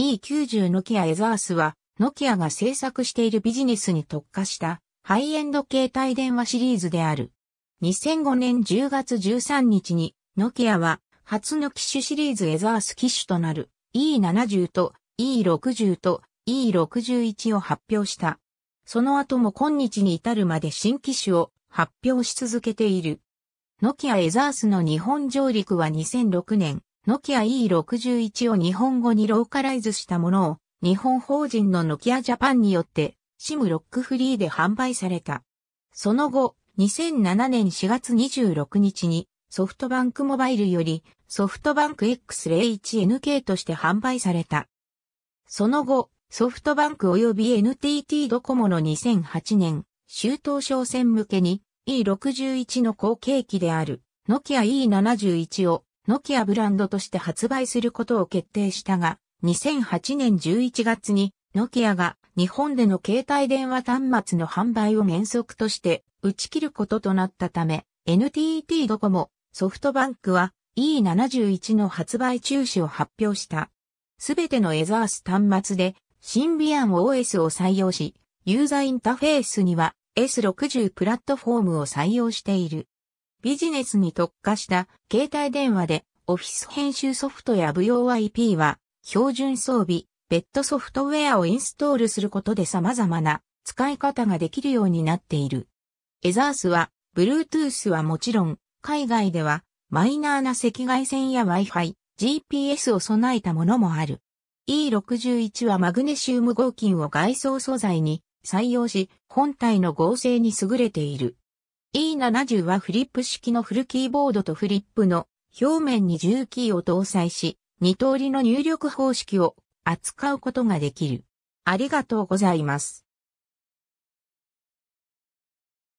E90 ノキアエザースは、ノキアが制作しているビジネスに特化したハイエンド携帯電話シリーズである。2005年10月13日に、ノキアは初の機種シリーズエザース機種となる E70 と E60 と E61 を発表した。その後も今日に至るまで新機種を発表し続けている。ノキアエザースの日本上陸は2006年、ノキア E61 を日本語にローカライズしたものを、日本法人のノキアジャパンによって、シムロックフリーで販売された。その後、2007年4月26日に、ソフトバンクモバイルより、ソフトバンク X01NK として販売された。その後、ソフトバンク及び NTT ドコモの2008年、周到商戦向けに E61 の後継機である、ノキア E71 をノキアブランドとして発売することを決定したが、2008年11月に、ノキアが日本での携帯電話端末の販売を原則として打ち切ることとなったため、NTT ドコモ、ソフトバンクは E71 の発売中止を発表した。すべてのエザース端末でシンビアン OS を採用し、ユーザーインターフェースには S60 プラットフォームを採用している。ビジネスに特化した携帯電話でオフィス編集ソフトや VOIP は標準装備、ッドソフトウェアをインストールすることで様々な使い方ができるようになっている。エザースは、Bluetooth はもちろん、海外ではマイナーな赤外線や Wi-Fi、GPS を備えたものもある。E61 はマグネシウム合金を外装素材に採用し、本体の合成に優れている。E70 はフリップ式のフルキーボードとフリップの表面に10キーを搭載し、2通りの入力方式を扱うことができる。ありがとうございます。